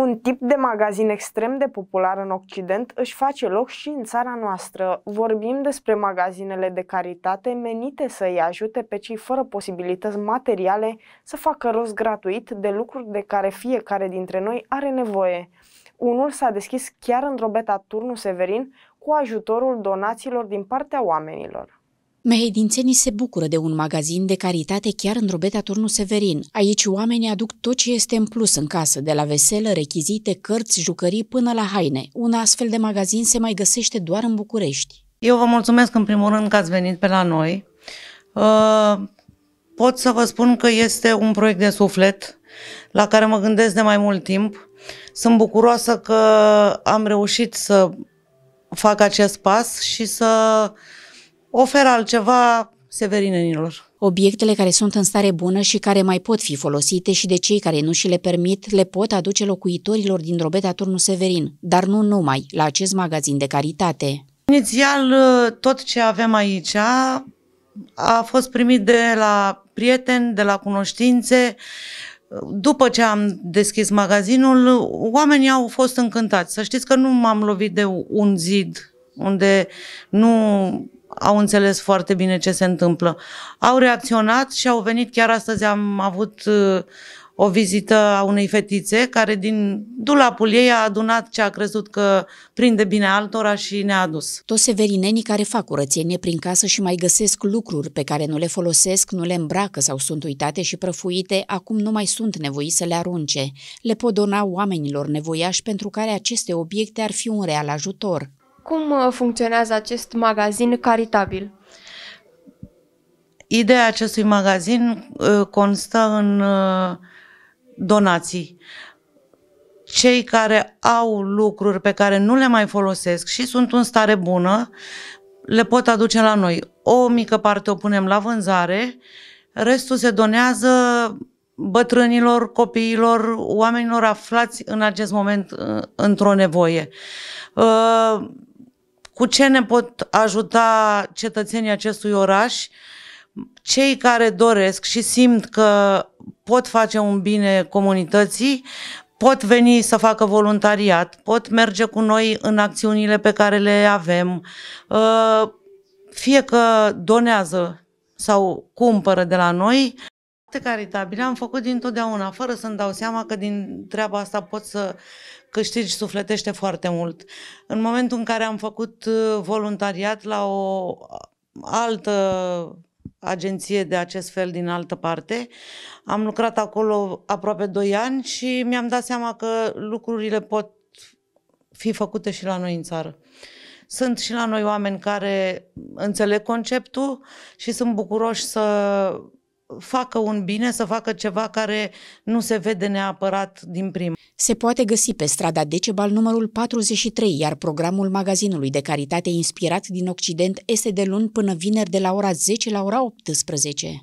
Un tip de magazin extrem de popular în Occident își face loc și în țara noastră. Vorbim despre magazinele de caritate menite să îi ajute pe cei fără posibilități materiale să facă rost gratuit de lucruri de care fiecare dintre noi are nevoie. Unul s-a deschis chiar în drobeta Turnu Severin cu ajutorul donațiilor din partea oamenilor. Mehedințenii se bucură de un magazin de caritate chiar în drobeta Turnu Severin. Aici oamenii aduc tot ce este în plus în casă, de la veselă, rechizite, cărți, jucării până la haine. Un astfel de magazin se mai găsește doar în București. Eu vă mulțumesc în primul rând că ați venit pe la noi. Uh, pot să vă spun că este un proiect de suflet la care mă gândesc de mai mult timp. Sunt bucuroasă că am reușit să fac acest pas și să ofer altceva severinenilor. Obiectele care sunt în stare bună și care mai pot fi folosite și de cei care nu și le permit, le pot aduce locuitorilor din Drobeta Turnul Severin, dar nu numai, la acest magazin de caritate. Inițial, tot ce avem aici a fost primit de la prieteni, de la cunoștințe. După ce am deschis magazinul, oamenii au fost încântați. Să știți că nu m-am lovit de un zid unde nu au înțeles foarte bine ce se întâmplă. Au reacționat și au venit, chiar astăzi am avut uh, o vizită a unei fetițe care din dulapul ei a adunat ce a crezut că prinde bine altora și ne-a adus. Toți severinenii care fac curățenie prin casă și mai găsesc lucruri pe care nu le folosesc, nu le îmbracă sau sunt uitate și prăfuite, acum nu mai sunt nevoiți să le arunce. Le pot dona oamenilor nevoiași pentru care aceste obiecte ar fi un real ajutor. Cum uh, funcționează acest magazin caritabil? Ideea acestui magazin uh, constă în uh, donații. Cei care au lucruri pe care nu le mai folosesc și sunt în stare bună, le pot aduce la noi. O mică parte o punem la vânzare, restul se donează bătrânilor, copiilor, oamenilor aflați în acest moment într-o nevoie. Cu ce ne pot ajuta cetățenii acestui oraș? Cei care doresc și simt că pot face un bine comunității, pot veni să facă voluntariat, pot merge cu noi în acțiunile pe care le avem, uh, fie că donează sau cumpără de la noi, Caritabile am făcut dintotdeauna, fără să-mi dau seama că din treaba asta pot să câștigi sufletește foarte mult. În momentul în care am făcut uh, voluntariat la o uh, altă agenție de acest fel din altă parte. Am lucrat acolo aproape 2 ani și mi-am dat seama că lucrurile pot fi făcute și la noi în țară. Sunt și la noi oameni care înțeleg conceptul și sunt bucuroși să facă un bine, să facă ceva care nu se vede neapărat din prima. Se poate găsi pe strada Decebal numărul 43, iar programul magazinului de caritate inspirat din Occident este de luni până vineri de la ora 10 la ora 18.